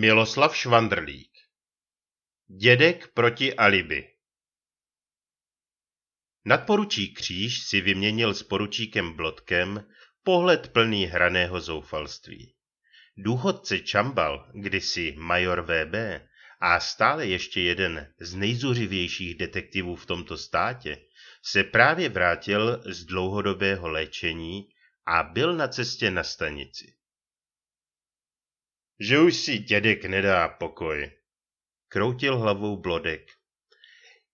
Miloslav Švandrlík Dědek proti alibi Nadporučík Kříž si vyměnil s poručíkem Blotkem pohled plný hraného zoufalství. Důchodce Čambal, kdysi major VB, a stále ještě jeden z nejzuřivějších detektivů v tomto státě, se právě vrátil z dlouhodobého léčení a byl na cestě na stanici že už si dědek nedá pokoj. Kroutil hlavou Blodek.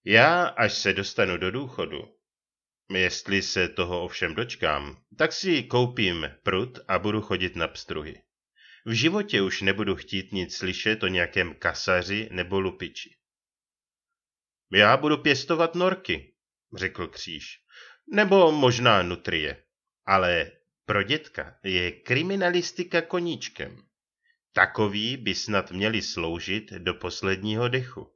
Já, až se dostanu do důchodu, jestli se toho ovšem dočkám, tak si koupím prut a budu chodit na pstruhy. V životě už nebudu chtít nic slyšet o nějakém kasaři nebo lupiči. Já budu pěstovat norky, řekl Kříž, nebo možná nutrie, ale pro dětka je kriminalistika koníčkem. Takoví by snad měli sloužit do posledního dechu.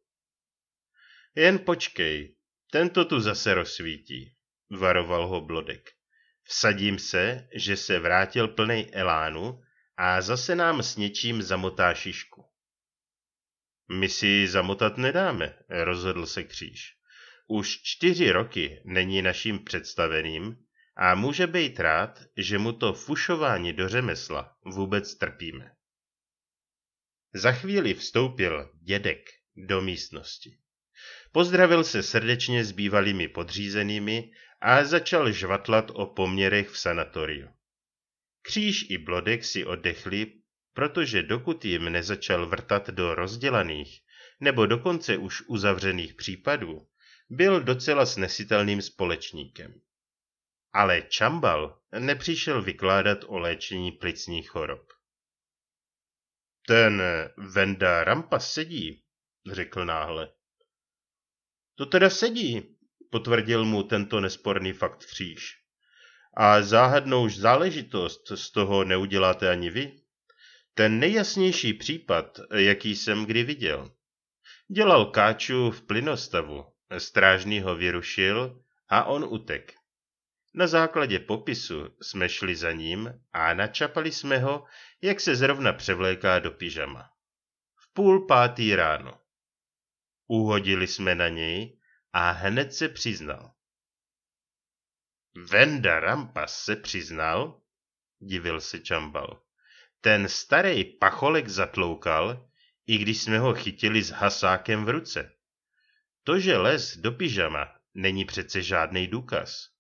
Jen počkej, tento tu zase rozsvítí, varoval ho Blodek. Vsadím se, že se vrátil plný elánu a zase nám s něčím zamotá šišku. My si ji zamotat nedáme, rozhodl se kříž. Už čtyři roky není naším představeným a může být rád, že mu to fušování do řemesla vůbec trpíme. Za chvíli vstoupil dědek do místnosti. Pozdravil se srdečně s bývalými podřízenými a začal žvatlat o poměrech v sanatoriu. Kříž i Blodek si oddechli, protože dokud jim nezačal vrtat do rozdělaných nebo dokonce už uzavřených případů, byl docela snesitelným společníkem. Ale Čambal nepřišel vykládat o léčení plicních chorob. Ten eh, Venda Rampa sedí, řekl náhle. To teda sedí, potvrdil mu tento nesporný fakt kříž. A záhadnou záležitost z toho neuděláte ani vy. Ten nejjasnější případ, jaký jsem kdy viděl. Dělal káču v plynostavu, strážný ho vyrušil a on utek. Na základě popisu jsme šli za ním a načapali jsme ho, jak se zrovna převléká do pyžama. V půl pátý ráno. Uhodili jsme na něj a hned se přiznal. Venda Rampas se přiznal, divil se Čambal. Ten starý pacholek zatloukal, i když jsme ho chytili s hasákem v ruce. To, že les do pyžama, není přece žádný důkaz.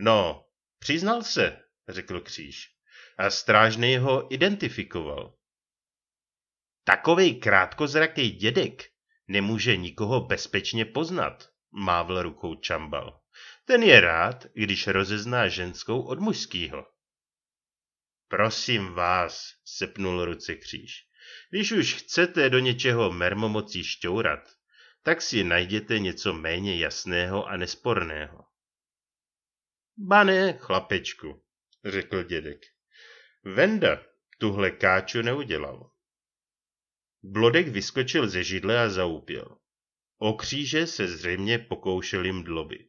No, přiznal se, řekl kříž. A strážný ho identifikoval. Takovej krátkozraký dědek nemůže nikoho bezpečně poznat, mávl rukou Čambal. Ten je rád, když rozezná ženskou od mužskýho. Prosím vás, sepnul ruce kříž. Když už chcete do něčeho mermomocí šťourat, tak si najděte něco méně jasného a nesporného. Ba ne, chlapečku, řekl dědek. Venda tuhle káču neudělal. Blodek vyskočil ze židle a zaupěl. O kříže se zřejmě pokoušeli mdloby.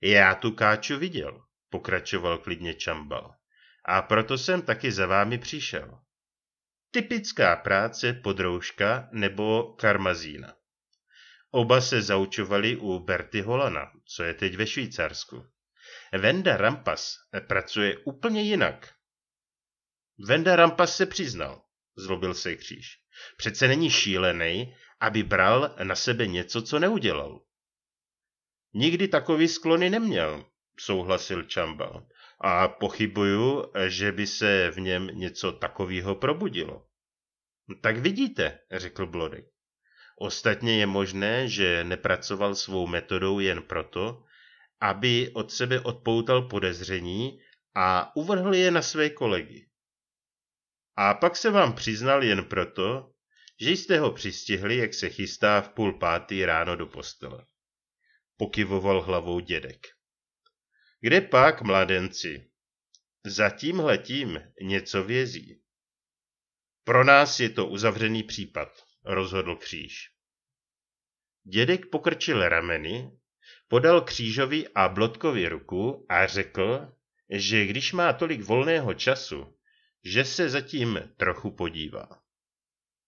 Já tu káču viděl, pokračoval klidně Čambal. A proto jsem taky za vámi přišel. Typická práce podroužka nebo karmazína. Oba se zaučovali u Berty Holana, co je teď ve Švýcarsku. Venda Rampas pracuje úplně jinak. Venda Rampas se přiznal, zlobil se kříž. Přece není šílený, aby bral na sebe něco, co neudělal. Nikdy takový sklony neměl, souhlasil Čambal. A pochybuju, že by se v něm něco takového probudilo. Tak vidíte, řekl Blodek. Ostatně je možné, že nepracoval svou metodou jen proto, aby od sebe odpoutal podezření a uvrhl je na své kolegy. A pak se vám přiznal jen proto, že jste ho přistihli, jak se chystá v půl pátý ráno do postele. Pokyvoval hlavou dědek. Kde pak, mladenci? Za tím něco vězí. Pro nás je to uzavřený případ, rozhodl kříž. Dědek pokrčil rameny podal křížovi a Blotkovi ruku a řekl, že když má tolik volného času, že se zatím trochu podívá.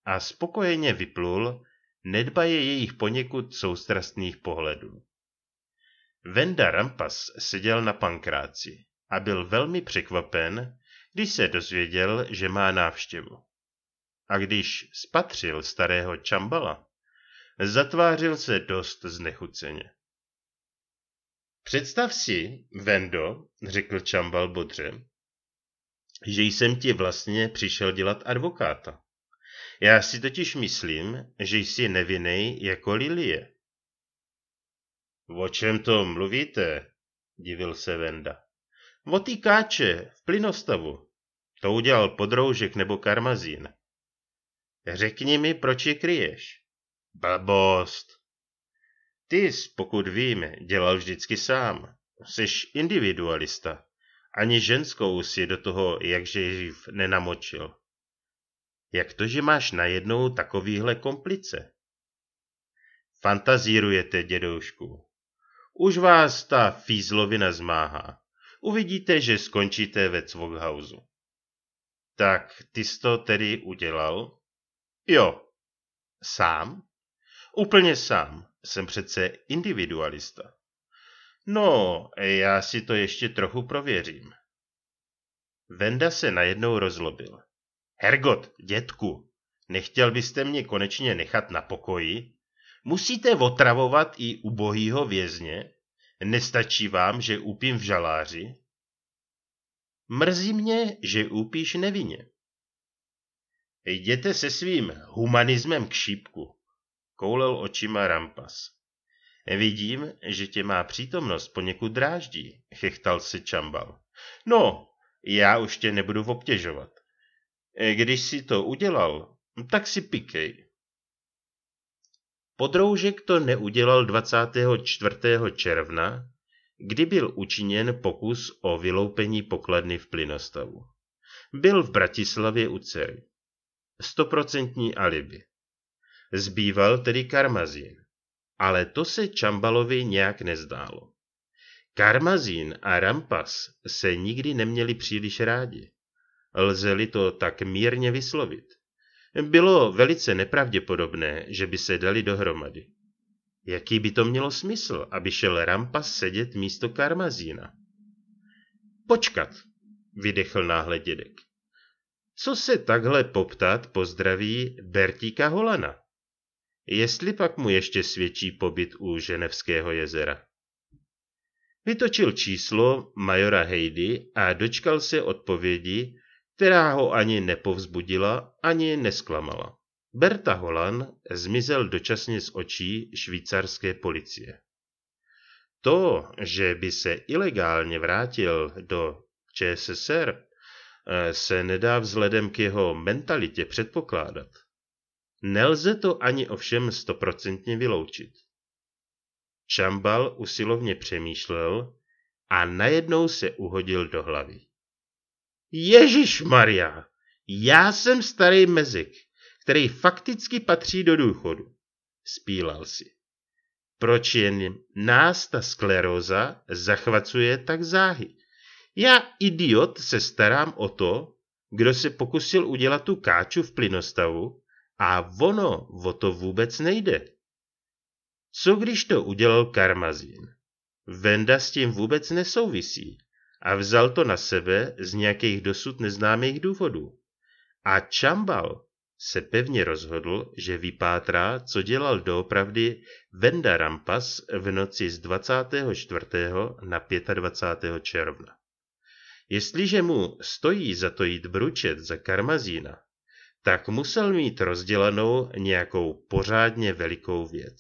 A spokojeně vyplul, nedbaje jejich poněkud soustrastných pohledů. Venda Rampas seděl na pankráci a byl velmi překvapen, když se dozvěděl, že má návštěvu. A když spatřil starého čambala, zatvářil se dost znechuceně. Představ si, Vendo, řekl Čambal bodře, že jsem ti vlastně přišel dělat advokáta. Já si totiž myslím, že jsi nevinný jako Lilie. O čem to mluvíte? divil se Venda. O ty káče v plynostavu. To udělal podroužek nebo karmazín. Řekni mi, proč je kryješ. Blbost, ty, pokud vím, dělal vždycky sám. Jsi individualista. Ani ženskou si do toho jakže živ nenamočil. Jak to, že máš najednou takovýhle komplice? Fantazírujete, dědoušku. Už vás ta fízlovina zmáhá. Uvidíte, že skončíte ve Cvokhausu. Tak ty jsi to tedy udělal? Jo. Sám? Úplně sám. Jsem přece individualista. No, já si to ještě trochu prověřím. Venda se najednou rozlobil. Hergot, dětku, nechtěl byste mě konečně nechat na pokoji? Musíte otravovat i ubohýho vězně? Nestačí vám, že upím v žaláři? Mrzí mě, že upíš nevině. Jděte se svým humanismem k šípku koulel očima Rampas. Vidím, že tě má přítomnost poněkud dráždí, chechtal si Čambal. No, já už tě nebudu obtěžovat. Když si to udělal, tak si pikej. Podroužek to neudělal 24. června, kdy byl učiněn pokus o vyloupení pokladny v plynostavu. Byl v Bratislavě u dcery. Stoprocentní alibi. Zbýval tedy karmazín. Ale to se Čambalovi nějak nezdálo. Karmazín a Rampas se nikdy neměli příliš rádi. Lze-li to tak mírně vyslovit. Bylo velice nepravděpodobné, že by se dali dohromady. Jaký by to mělo smysl, aby šel Rampas sedět místo Karmazína? Počkat, vydechl náhle dědek. Co se takhle poptat pozdraví Bertíka Holana? jestli pak mu ještě svědčí pobyt u Ženevského jezera. Vytočil číslo majora Heidi a dočkal se odpovědi, která ho ani nepovzbudila, ani nesklamala. Berta Holan zmizel dočasně z očí švýcarské policie. To, že by se ilegálně vrátil do ČSSR, eh, se nedá vzhledem k jeho mentalitě předpokládat. Nelze to ani ovšem stoprocentně vyloučit. Čambal usilovně přemýšlel a najednou se uhodil do hlavy. Ježíš Maria, já jsem starý mezik, který fakticky patří do důchodu, spílal si. Proč jen nás ta skleróza zachvacuje tak záhy? Já, idiot, se starám o to, kdo se pokusil udělat tu káču v plynostavu a ono o to vůbec nejde. Co když to udělal Karmazin? Venda s tím vůbec nesouvisí a vzal to na sebe z nějakých dosud neznámých důvodů. A Čambal se pevně rozhodl, že vypátrá, co dělal doopravdy Venda Rampas v noci z 24. na 25. června. Jestliže mu stojí za to jít bručet za karmazína, tak musel mít rozdělenou nějakou pořádně velikou věc.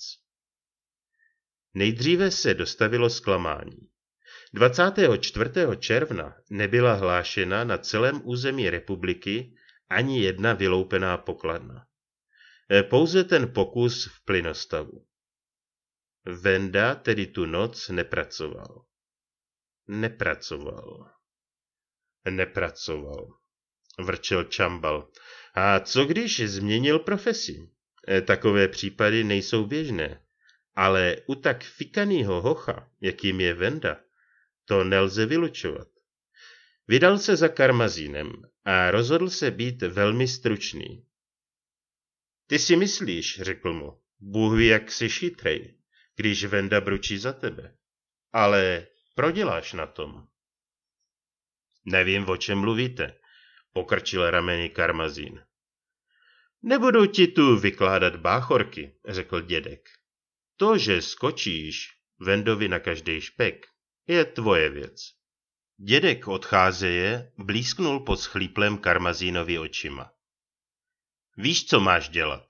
Nejdříve se dostavilo zklamání. 24. června nebyla hlášena na celém území republiky ani jedna vyloupená pokladna. E, pouze ten pokus v plynostavu. Venda tedy tu noc nepracoval. Nepracoval. Nepracoval vrčel Čambal. A co když změnil profesi? E, takové případy nejsou běžné. Ale u tak fikanýho hocha, jakým je Venda, to nelze vylučovat. Vydal se za karmazínem a rozhodl se být velmi stručný. Ty si myslíš, řekl mu, Bůh ví, jak si šítrej, když Venda bručí za tebe. Ale proděláš na tom. Nevím, o čem mluvíte. Pokrčil rameny Karmazín. Nebudu ti tu vykládat báchorky, řekl dědek. To, že skočíš Vendovi na každý špek, je tvoje věc. Dědek odcházeje blízknul pod schlíplem Karmazínovi očima. Víš, co máš dělat?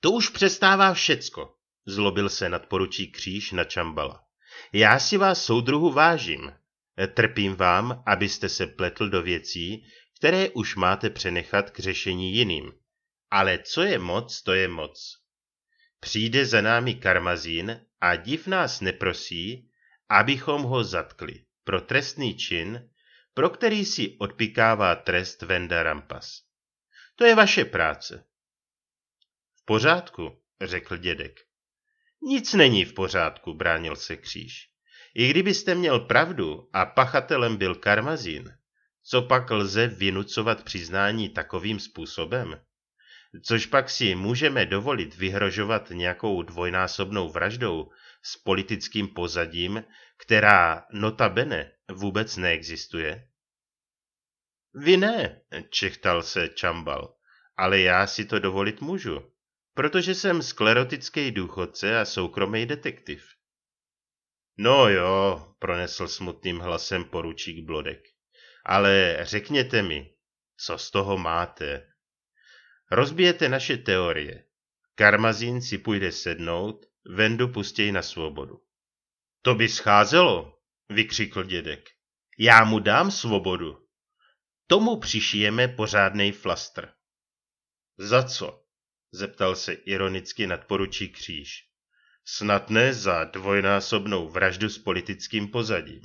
To už přestává všecko, zlobil se nadporučí kříž na Čambala. Já si vás soudruhu vážím, Trpím vám, abyste se pletl do věcí, které už máte přenechat k řešení jiným. Ale co je moc, to je moc. Přijde za námi karmazín a div nás neprosí, abychom ho zatkli pro trestný čin, pro který si odpikává trest Venda Rampas. To je vaše práce. V pořádku, řekl dědek. Nic není v pořádku, bránil se kříž. I kdybyste měl pravdu a pachatelem byl karmazín, co pak lze vynucovat přiznání takovým způsobem? Což pak si můžeme dovolit vyhrožovat nějakou dvojnásobnou vraždou s politickým pozadím, která notabene vůbec neexistuje? Vy ne, čechtal se Čambal, ale já si to dovolit můžu, protože jsem sklerotický důchodce a soukromý detektiv. No jo, pronesl smutným hlasem poručík Blodek. Ale řekněte mi, co z toho máte? Rozbijete naše teorie. Karmazín si půjde sednout, Vendu pustěj na svobodu. To by scházelo, vykřikl dědek. Já mu dám svobodu. Tomu přišijeme pořádnej flastr. Za co? zeptal se ironicky nadporučí kříž. Snad ne za dvojnásobnou vraždu s politickým pozadím.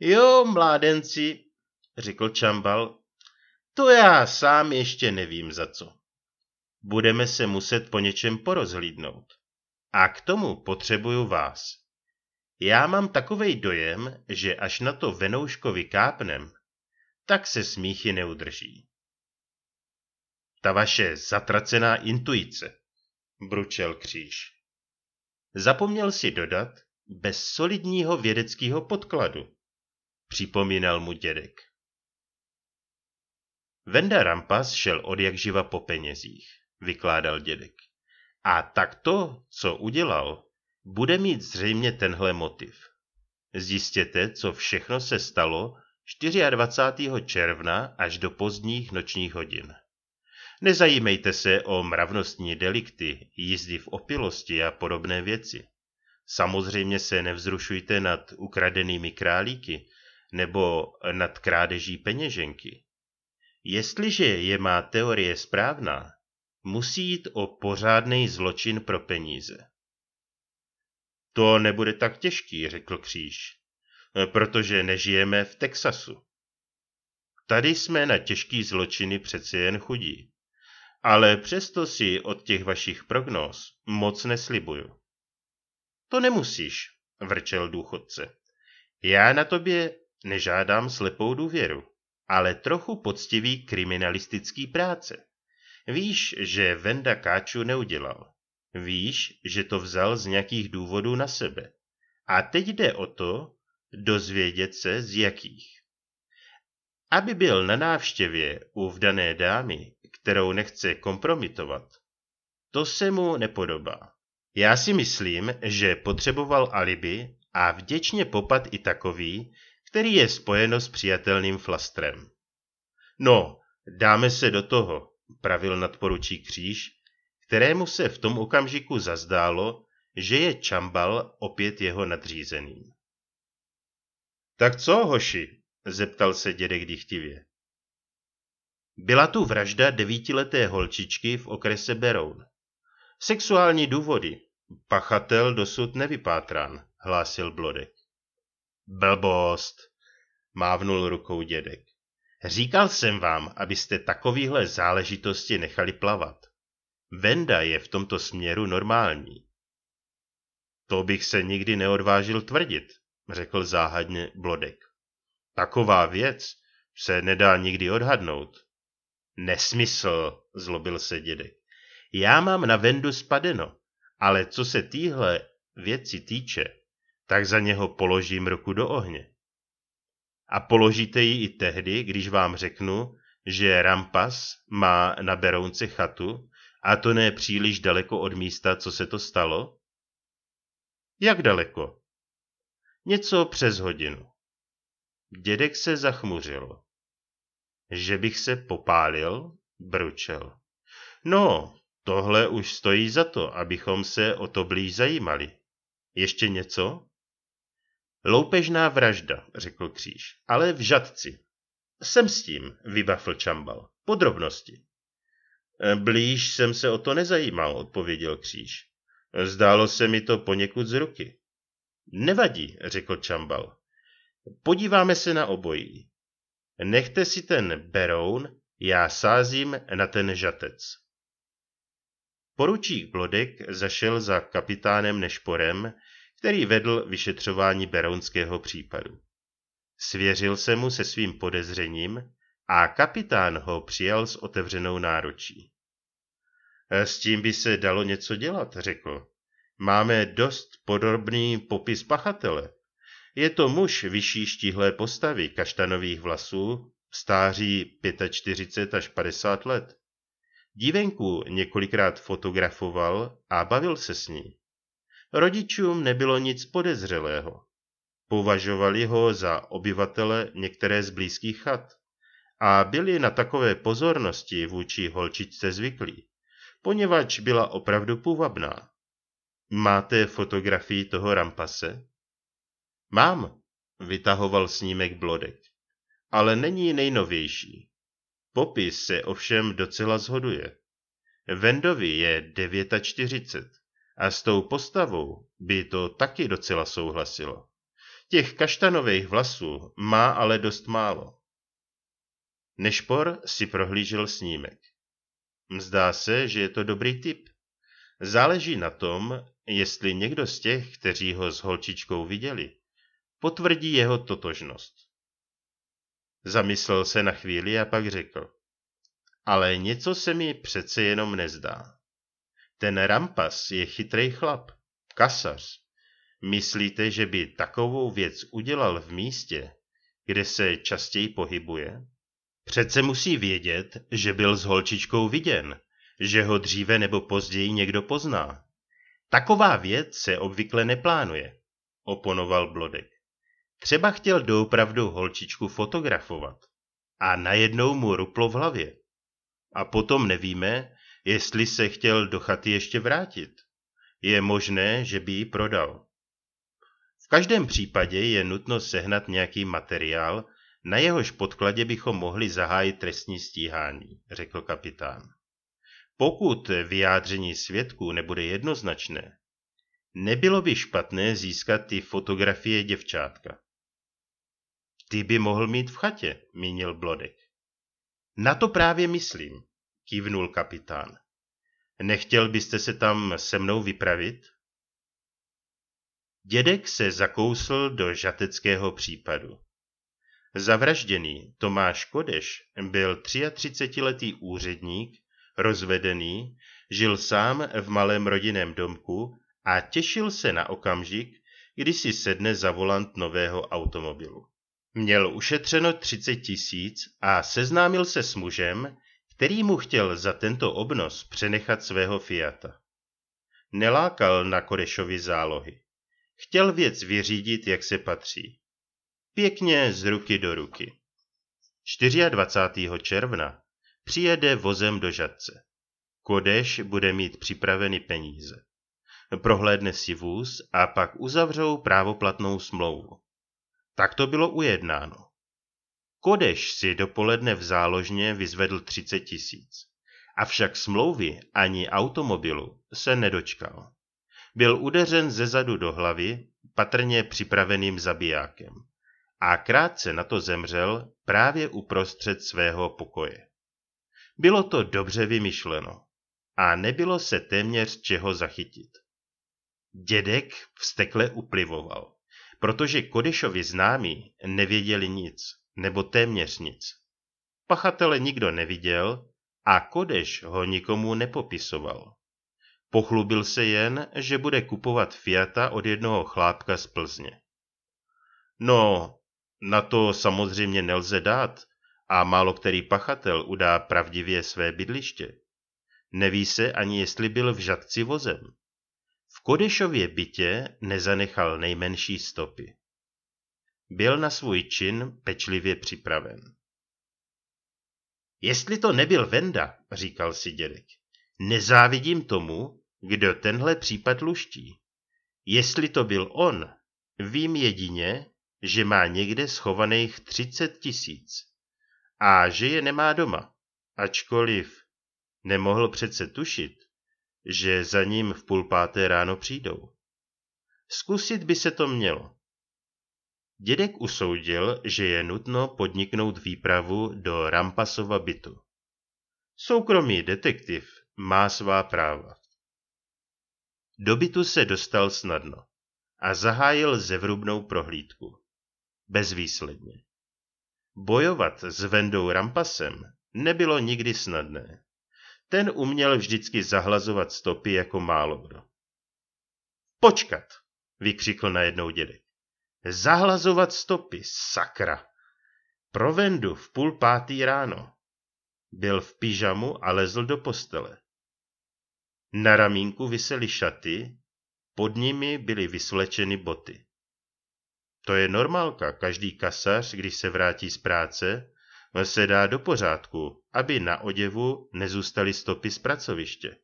Jo, mládenci, řekl Čambal, to já sám ještě nevím za co. Budeme se muset po něčem porozhlídnout. A k tomu potřebuju vás. Já mám takovej dojem, že až na to Venouškovi kápnem, tak se smíchy neudrží. Ta vaše zatracená intuice, bručel kříž. Zapomněl si dodat, bez solidního vědeckého podkladu, připomínal mu dědek. Venda Rampas šel od jak živa po penězích, vykládal dědek. A tak to, co udělal, bude mít zřejmě tenhle motiv. Zjistěte, co všechno se stalo 24. června až do pozdních nočních hodin. Nezajímejte se o mravnostní delikty, jízdy v opilosti a podobné věci. Samozřejmě se nevzrušujte nad ukradenými králíky nebo nad krádeží peněženky. Jestliže je má teorie správná, musí jít o pořádný zločin pro peníze. To nebude tak těžký, řekl Kříž, protože nežijeme v Texasu. Tady jsme na těžký zločiny přece jen chudí ale přesto si od těch vašich prognóz moc neslibuju. To nemusíš, vrčel důchodce. Já na tobě nežádám slepou důvěru, ale trochu poctivý kriminalistický práce. Víš, že Venda Káču neudělal. Víš, že to vzal z nějakých důvodů na sebe. A teď jde o to, dozvědět se z jakých. Aby byl na návštěvě u vdané dámy, kterou nechce kompromitovat, to se mu nepodobá. Já si myslím, že potřeboval alibi a vděčně popad i takový, který je spojeno s přijatelným flastrem. No, dáme se do toho, pravil nadporučík kříž, kterému se v tom okamžiku zazdálo, že je Čambal opět jeho nadřízeným. Tak co, hoši, zeptal se dědek dychtivě. Byla tu vražda devítileté holčičky v okrese Beroun. Sexuální důvody. Pachatel dosud nevypátrán, hlásil Blodek. Blbost, mávnul rukou dědek. Říkal jsem vám, abyste takovýhle záležitosti nechali plavat. Venda je v tomto směru normální. To bych se nikdy neodvážil tvrdit, řekl záhadně Blodek. Taková věc se nedá nikdy odhadnout. Nesmysl, zlobil se dědek. Já mám na Vendu spadeno, ale co se týhle věci týče, tak za něho položím ruku do ohně. A položíte ji i tehdy, když vám řeknu, že Rampas má na Berounce chatu, a to ne příliš daleko od místa, co se to stalo? Jak daleko? Něco přes hodinu. Dědek se zachmuřil. Že bych se popálil? Bručel. No, tohle už stojí za to, abychom se o to blíž zajímali. Ještě něco? Loupežná vražda, řekl kříž, ale v žadci. Jsem s tím, vybafl Čambal. Podrobnosti. E, blíž jsem se o to nezajímal, odpověděl kříž. Zdálo se mi to poněkud z ruky. Nevadí, řekl Čambal. Podíváme se na obojí. Nechte si ten beroun, já sázím na ten žatec. Poručík Blodek zašel za kapitánem Nešporem, který vedl vyšetřování berounského případu. Svěřil se mu se svým podezřením a kapitán ho přijal s otevřenou náročí. S tím by se dalo něco dělat, řekl. Máme dost podrobný popis pachatele. Je to muž vyšší štíhlé postavy kaštanových vlasů, stáří 45 až 50 let. Dívenku několikrát fotografoval a bavil se s ní. Rodičům nebylo nic podezřelého. Považovali ho za obyvatele některé z blízkých chat a byli na takové pozornosti vůči holčičce zvyklí, poněvadž byla opravdu půvabná. Máte fotografii toho rampase? Mám, vytahoval snímek Blodek, ale není nejnovější. Popis se ovšem docela zhoduje. Vendovi je 49 a s tou postavou by to taky docela souhlasilo. Těch kaštanových vlasů má ale dost málo. Nešpor si prohlížel snímek. Zdá se, že je to dobrý typ. Záleží na tom, jestli někdo z těch, kteří ho s holčičkou viděli, potvrdí jeho totožnost. Zamyslel se na chvíli a pak řekl. Ale něco se mi přece jenom nezdá. Ten Rampas je chytrý chlap, kasař. Myslíte, že by takovou věc udělal v místě, kde se častěji pohybuje? Přece musí vědět, že byl s holčičkou viděn, že ho dříve nebo později někdo pozná. Taková věc se obvykle neplánuje, oponoval Blodek. Třeba chtěl doopravdu holčičku fotografovat. A najednou mu ruplo v hlavě. A potom nevíme, jestli se chtěl do chaty ještě vrátit. Je možné, že by ji prodal. V každém případě je nutno sehnat nějaký materiál, na jehož podkladě bychom mohli zahájit trestní stíhání, řekl kapitán. Pokud vyjádření svědků nebude jednoznačné, nebylo by špatné získat i fotografie děvčátka. Ty by mohl mít v chatě, mínil Blodek. Na to právě myslím, kývnul kapitán. Nechtěl byste se tam se mnou vypravit? Dědek se zakousl do žateckého případu. Zavražděný Tomáš Kodeš byl 33-letý úředník, rozvedený, žil sám v malém rodinném domku a těšil se na okamžik, kdy si sedne za volant nového automobilu. Měl ušetřeno 30 tisíc a seznámil se s mužem, který mu chtěl za tento obnos přenechat svého Fiata. Nelákal na Korešovi zálohy. Chtěl věc vyřídit, jak se patří. Pěkně z ruky do ruky. 24. června přijede vozem do Žadce. Kodeš bude mít připraveny peníze. Prohlédne si vůz a pak uzavřou právoplatnou smlouvu. Tak to bylo ujednáno. Kodeš si dopoledne v záložně vyzvedl 30 tisíc. Avšak smlouvy ani automobilu se nedočkal. Byl udeřen ze zadu do hlavy, patrně připraveným zabijákem. A krátce na to zemřel právě uprostřed svého pokoje. Bylo to dobře vymyšleno a nebylo se téměř čeho zachytit. Dědek vstekle uplivoval protože Kodešovi známí nevěděli nic, nebo téměř nic. Pachatele nikdo neviděl a Kodeš ho nikomu nepopisoval. Pochlubil se jen, že bude kupovat Fiata od jednoho chlápka z Plzně. No, na to samozřejmě nelze dát a málo který pachatel udá pravdivě své bydliště. Neví se ani, jestli byl v žadci vozem. Kodešově bytě nezanechal nejmenší stopy. Byl na svůj čin pečlivě připraven. Jestli to nebyl Venda, říkal si dědek, nezávidím tomu, kdo tenhle případ luští. Jestli to byl on, vím jedině, že má někde schovaných třicet tisíc a že je nemá doma, ačkoliv nemohl přece tušit, že za ním v půl páté ráno přijdou. Zkusit by se to mělo. Dědek usoudil, že je nutno podniknout výpravu do Rampasova bytu. Soukromý detektiv má svá práva. Do bytu se dostal snadno a zahájil zevrubnou prohlídku. Bezvýsledně. Bojovat s Vendou Rampasem nebylo nikdy snadné ten uměl vždycky zahlazovat stopy jako málo kdo. Počkat, vykřikl najednou dědek. Zahlazovat stopy, sakra. Pro v půl pátý ráno. Byl v pyžamu a lezl do postele. Na ramínku visely šaty, pod nimi byly vyslečeny boty. To je normálka, každý kasař, když se vrátí z práce, se dá do pořádku, aby na oděvu nezůstaly stopy z pracoviště.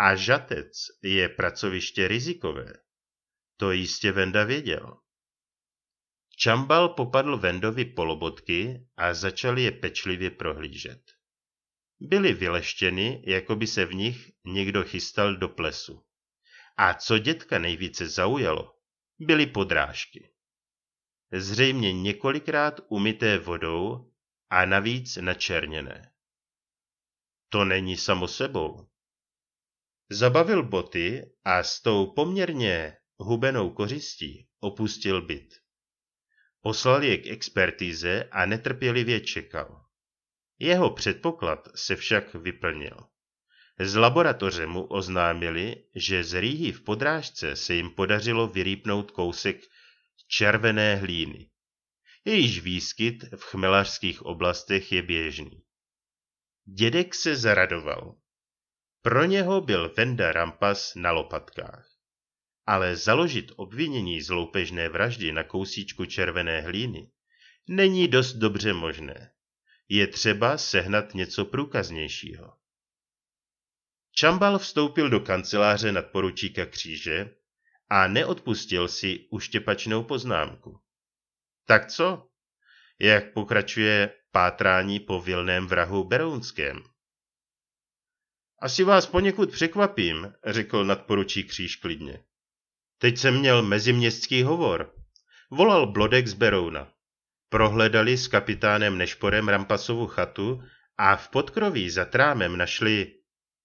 A žatec je pracoviště rizikové. To jistě Venda věděl. Čambal popadl Vendovi polobotky a začal je pečlivě prohlížet. Byly vyleštěny, jako by se v nich někdo chystal do plesu. A co dětka nejvíce zaujalo, byly podrážky. Zřejmě několikrát umyté vodou a navíc načerněné. To není samo sebou. Zabavil boty a s tou poměrně hubenou kořistí opustil byt. Poslal je k expertize a netrpělivě čekal. Jeho předpoklad se však vyplnil. Z laboratoře mu oznámili, že z rýhy v podrážce se jim podařilo vyrýpnout kousek červené hlíny jejíž výskyt v chmelařských oblastech je běžný. Dědek se zaradoval. Pro něho byl Venda Rampas na lopatkách. Ale založit obvinění z loupežné vraždy na kousíčku červené hlíny není dost dobře možné. Je třeba sehnat něco průkaznějšího. Čambal vstoupil do kanceláře nadporučíka kříže a neodpustil si uštěpačnou poznámku. Tak co? Jak pokračuje pátrání po vilném vrahu Berounském? Asi vás poněkud překvapím, řekl nadporučík Kříž klidně. Teď jsem měl meziměstský hovor. Volal Blodek z Berouna. Prohledali s kapitánem Nešporem Rampasovu chatu a v podkroví za trámem našli,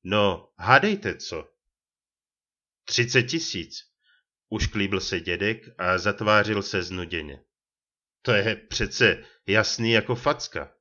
no, hádejte co. Třicet tisíc, ušklíbl se dědek a zatvářil se znuděně. To je přece jasný jako facka.